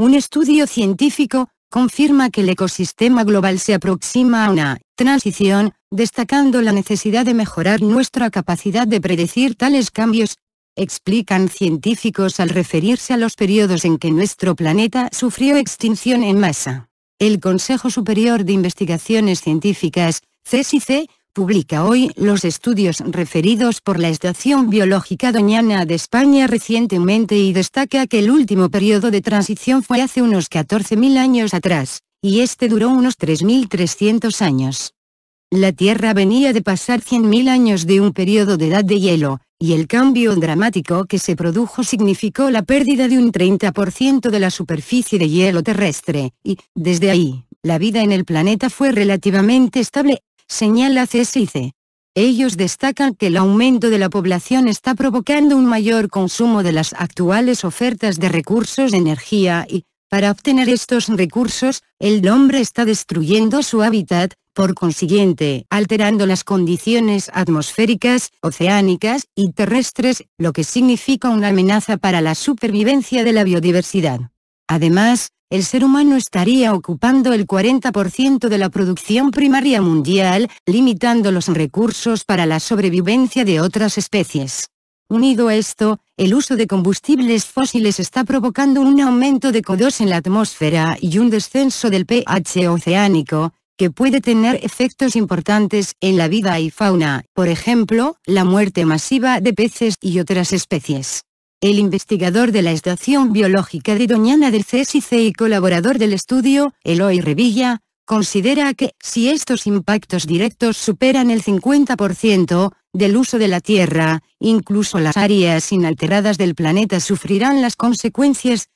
Un estudio científico confirma que el ecosistema global se aproxima a una transición, destacando la necesidad de mejorar nuestra capacidad de predecir tales cambios, explican científicos al referirse a los periodos en que nuestro planeta sufrió extinción en masa. El Consejo Superior de Investigaciones Científicas, CSIC, publica hoy los estudios referidos por la Estación Biológica Doñana de España recientemente y destaca que el último periodo de transición fue hace unos 14.000 años atrás, y este duró unos 3.300 años. La Tierra venía de pasar 100.000 años de un periodo de edad de hielo, y el cambio dramático que se produjo significó la pérdida de un 30% de la superficie de hielo terrestre, y, desde ahí, la vida en el planeta fue relativamente estable, señala CSIC. Ellos destacan que el aumento de la población está provocando un mayor consumo de las actuales ofertas de recursos de energía y, para obtener estos recursos, el hombre está destruyendo su hábitat, por consiguiente, alterando las condiciones atmosféricas, oceánicas y terrestres, lo que significa una amenaza para la supervivencia de la biodiversidad. Además, el ser humano estaría ocupando el 40% de la producción primaria mundial, limitando los recursos para la sobrevivencia de otras especies. Unido a esto, el uso de combustibles fósiles está provocando un aumento de CO2 en la atmósfera y un descenso del pH oceánico, que puede tener efectos importantes en la vida y fauna, por ejemplo, la muerte masiva de peces y otras especies el investigador de la Estación Biológica de Doñana del CSIC y colaborador del estudio, Eloy Revilla, considera que, si estos impactos directos superan el 50% del uso de la Tierra, incluso las áreas inalteradas del planeta sufrirán las consecuencias,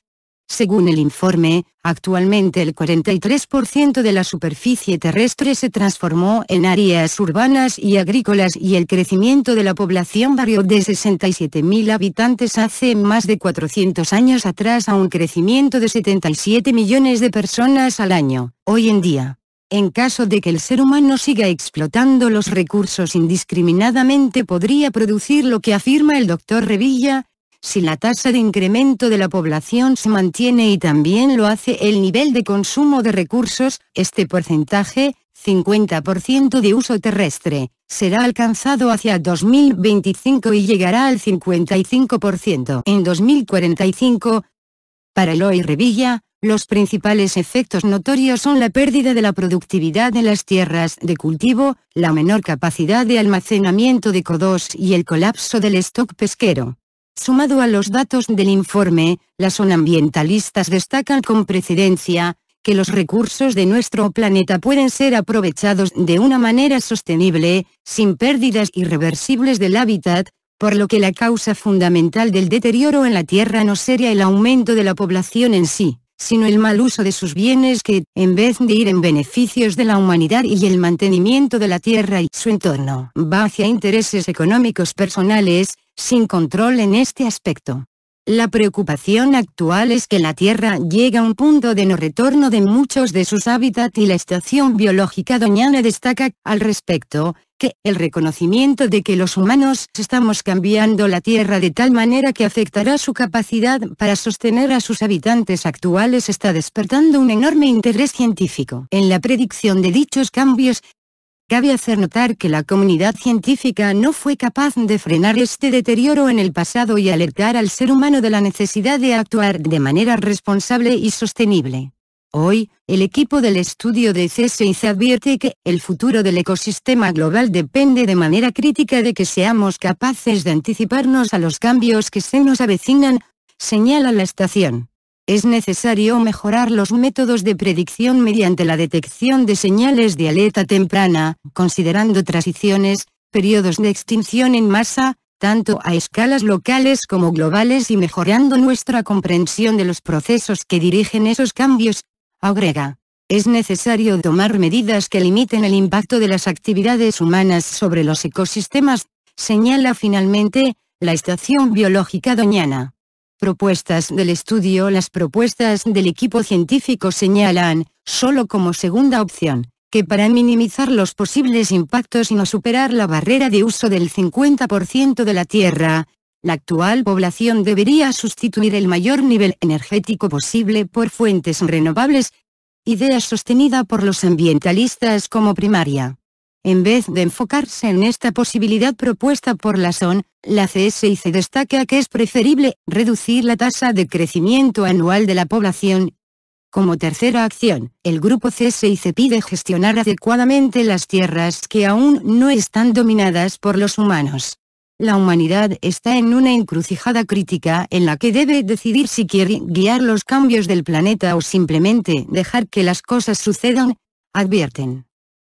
según el informe, actualmente el 43% de la superficie terrestre se transformó en áreas urbanas y agrícolas y el crecimiento de la población varió de 67.000 habitantes hace más de 400 años atrás a un crecimiento de 77 millones de personas al año, hoy en día. En caso de que el ser humano siga explotando los recursos indiscriminadamente podría producir lo que afirma el doctor Revilla, si la tasa de incremento de la población se mantiene y también lo hace el nivel de consumo de recursos, este porcentaje, 50% de uso terrestre, será alcanzado hacia 2025 y llegará al 55% en 2045. Para Eloy Revilla, los principales efectos notorios son la pérdida de la productividad de las tierras de cultivo, la menor capacidad de almacenamiento de CO2 y el colapso del stock pesquero. Sumado a los datos del informe, las onambientalistas destacan con precedencia, que los recursos de nuestro planeta pueden ser aprovechados de una manera sostenible, sin pérdidas irreversibles del hábitat, por lo que la causa fundamental del deterioro en la Tierra no sería el aumento de la población en sí, sino el mal uso de sus bienes que, en vez de ir en beneficios de la humanidad y el mantenimiento de la Tierra y su entorno, va hacia intereses económicos personales, sin control en este aspecto. La preocupación actual es que la Tierra llega a un punto de no retorno de muchos de sus hábitats y la estación biológica doñana destaca, al respecto, que el reconocimiento de que los humanos estamos cambiando la Tierra de tal manera que afectará su capacidad para sostener a sus habitantes actuales está despertando un enorme interés científico en la predicción de dichos cambios, Cabe hacer notar que la comunidad científica no fue capaz de frenar este deterioro en el pasado y alertar al ser humano de la necesidad de actuar de manera responsable y sostenible. Hoy, el equipo del estudio de CSIC advierte que el futuro del ecosistema global depende de manera crítica de que seamos capaces de anticiparnos a los cambios que se nos avecinan, señala la estación es necesario mejorar los métodos de predicción mediante la detección de señales de aleta temprana, considerando transiciones, periodos de extinción en masa, tanto a escalas locales como globales y mejorando nuestra comprensión de los procesos que dirigen esos cambios, agrega. Es necesario tomar medidas que limiten el impacto de las actividades humanas sobre los ecosistemas, señala finalmente, la Estación Biológica Doñana propuestas del estudio Las propuestas del equipo científico señalan, solo como segunda opción, que para minimizar los posibles impactos y no superar la barrera de uso del 50% de la Tierra, la actual población debería sustituir el mayor nivel energético posible por fuentes renovables, idea sostenida por los ambientalistas como primaria. En vez de enfocarse en esta posibilidad propuesta por la SON, la CSIC destaca que es preferible reducir la tasa de crecimiento anual de la población. Como tercera acción, el grupo CSIC pide gestionar adecuadamente las tierras que aún no están dominadas por los humanos. La humanidad está en una encrucijada crítica en la que debe decidir si quiere guiar los cambios del planeta o simplemente dejar que las cosas sucedan, advierten.